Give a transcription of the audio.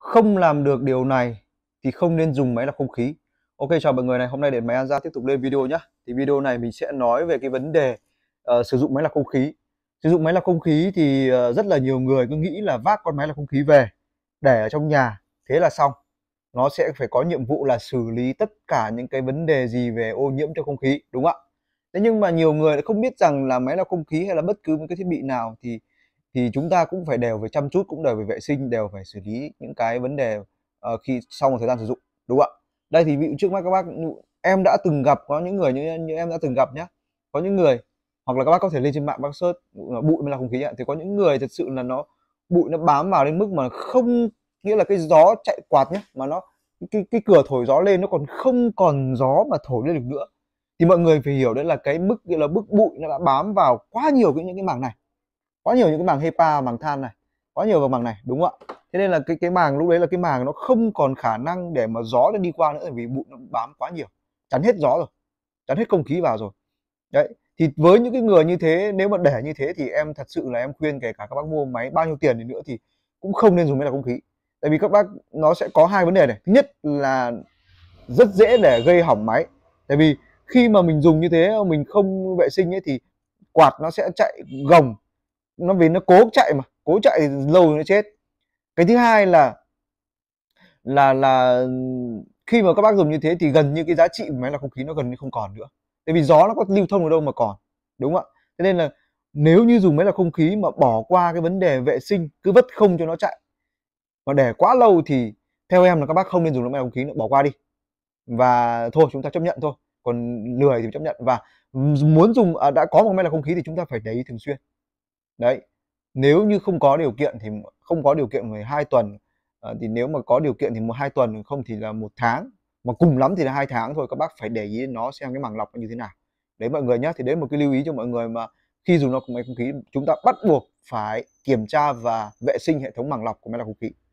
không làm được điều này thì không nên dùng máy lọc không khí Ok chào mọi người này hôm nay để máy An gia tiếp tục lên video nhá. thì video này mình sẽ nói về cái vấn đề uh, sử dụng máy lọc không khí sử dụng máy lọc không khí thì uh, rất là nhiều người cứ nghĩ là vác con máy lọc không khí về để ở trong nhà thế là xong nó sẽ phải có nhiệm vụ là xử lý tất cả những cái vấn đề gì về ô nhiễm cho không khí đúng không ạ thế nhưng mà nhiều người lại không biết rằng là máy lọc không khí hay là bất cứ một cái thiết bị nào thì thì chúng ta cũng phải đều về chăm chút cũng đều về vệ sinh đều phải xử lý những cái vấn đề uh, khi sau một thời gian sử dụng đúng không ạ đây thì ví dụ trước mắt các bác em đã từng gặp có những người như, như em đã từng gặp nhá, có những người hoặc là các bác có thể lên trên mạng bác search bụi mới là không khí ạ thì có những người thật sự là nó bụi nó bám vào đến mức mà không nghĩa là cái gió chạy quạt nhá mà nó cái, cái cửa thổi gió lên nó còn không còn gió mà thổi lên được nữa thì mọi người phải hiểu đấy là cái mức là bức bụi nó đã bám vào quá nhiều cái những cái mảng này quá nhiều những cái màng hepa màng than này quá nhiều vào màng này đúng không ạ thế nên là cái cái màng lúc đấy là cái màng nó không còn khả năng để mà gió nó đi qua nữa vì bụi nó bám quá nhiều chắn hết gió rồi chắn hết không khí vào rồi đấy thì với những cái người như thế nếu mà để như thế thì em thật sự là em khuyên kể cả các bác mua máy bao nhiêu tiền thì nữa thì cũng không nên dùng máy lọc không khí tại vì các bác nó sẽ có hai vấn đề này thứ nhất là rất dễ để gây hỏng máy tại vì khi mà mình dùng như thế mình không vệ sinh ấy thì quạt nó sẽ chạy gồng nó vì nó cố chạy mà cố chạy lâu nó chết cái thứ hai là là là khi mà các bác dùng như thế thì gần như cái giá trị của máy lọc không khí nó gần như không còn nữa tại vì gió nó có lưu thông ở đâu mà còn đúng không ạ thế nên là nếu như dùng máy lọc không khí mà bỏ qua cái vấn đề vệ sinh cứ vất không cho nó chạy mà để quá lâu thì theo em là các bác không nên dùng máy lọc không khí nữa bỏ qua đi và thôi chúng ta chấp nhận thôi còn lười thì chấp nhận và muốn dùng à, đã có một máy lọc không khí thì chúng ta phải để ý thường xuyên đấy nếu như không có điều kiện thì không có điều kiện 12 tuần à, thì nếu mà có điều kiện thì một hai tuần không thì là một tháng mà cùng lắm thì là hai tháng thôi các bác phải để ý nó xem cái màng lọc như thế nào đấy mọi người nhé thì đấy một cái lưu ý cho mọi người mà khi dùng lọc của máy không khí chúng ta bắt buộc phải kiểm tra và vệ sinh hệ thống màng lọc của máy lọc không khí